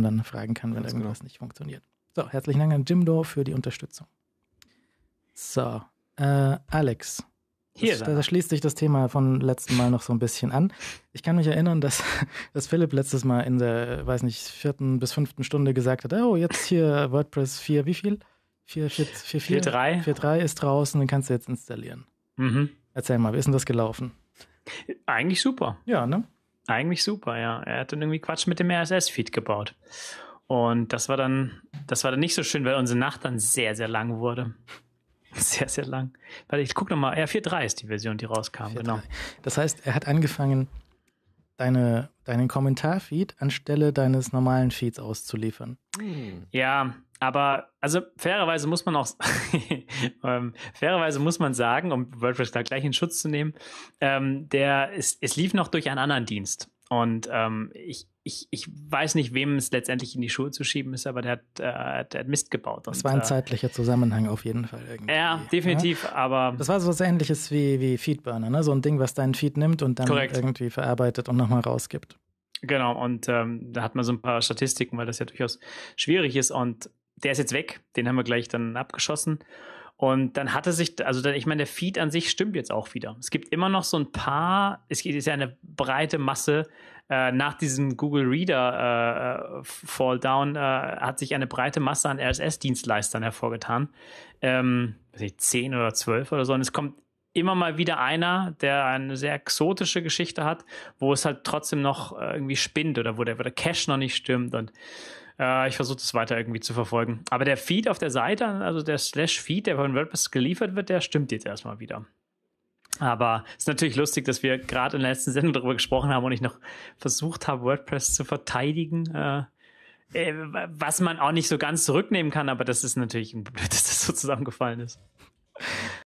man dann fragen kann, wenn Ganz genau. irgendwas genau. nicht funktioniert. So, herzlichen Dank an Jimdo für die Unterstützung. So, äh, Alex. Hier. Da schließt sich das Thema von letzten Mal noch so ein bisschen an. Ich kann mich erinnern, dass, dass Philipp letztes Mal in der, weiß nicht, vierten bis fünften Stunde gesagt hat, oh, jetzt hier WordPress 4, wie viel? 4, 4, 4, 4, 3. 4 3 ist draußen, den kannst du jetzt installieren. Mhm. Erzähl mal, wie ist denn das gelaufen? Eigentlich super. Ja, ne? Eigentlich super, ja. Er hat dann irgendwie Quatsch mit dem RSS-Feed gebaut. Und das war dann, das war dann nicht so schön, weil unsere Nacht dann sehr, sehr lang wurde. Sehr, sehr lang. Weil ich guck nochmal. Ja, 4.3 ist die Version, die rauskam, genau. Das heißt, er hat angefangen, deine, deinen Kommentarfeed anstelle deines normalen Feeds auszuliefern. Hm. Ja, aber also fairerweise muss man auch ähm, fairerweise muss man sagen, um WordPress da gleich in Schutz zu nehmen, ähm, der es, es lief noch durch einen anderen Dienst. Und ähm, ich, ich, ich weiß nicht, wem es letztendlich in die Schuhe zu schieben ist, aber der hat, äh, der hat Mist gebaut. Das war ein äh, zeitlicher Zusammenhang auf jeden Fall. Irgendwie, ja, ne? definitiv, ja? aber. Das war so was ähnliches wie, wie Feedburner, ne? so ein Ding, was deinen Feed nimmt und dann korrekt. irgendwie verarbeitet und nochmal rausgibt. Genau, und ähm, da hat man so ein paar Statistiken, weil das ja durchaus schwierig ist. Und der ist jetzt weg, den haben wir gleich dann abgeschossen. Und dann hatte sich, also ich meine, der Feed an sich stimmt jetzt auch wieder. Es gibt immer noch so ein paar, es ist ja eine breite Masse. Äh, nach diesem Google Reader äh, Falldown äh, hat sich eine breite Masse an RSS-Dienstleistern hervorgetan. Ähm, weiß nicht, 10 oder 12 oder so. Und es kommt immer mal wieder einer, der eine sehr exotische Geschichte hat, wo es halt trotzdem noch äh, irgendwie spinnt oder wo der, wo der Cache noch nicht stimmt und äh, ich versuche das weiter irgendwie zu verfolgen. Aber der Feed auf der Seite, also der Slash-Feed, der von WordPress geliefert wird, der stimmt jetzt erstmal wieder. Aber es ist natürlich lustig, dass wir gerade in der letzten Sendung darüber gesprochen haben und ich noch versucht habe, WordPress zu verteidigen. Äh, äh was man auch nicht so ganz zurücknehmen kann, aber das ist natürlich ein Blöd, dass das so zusammengefallen ist.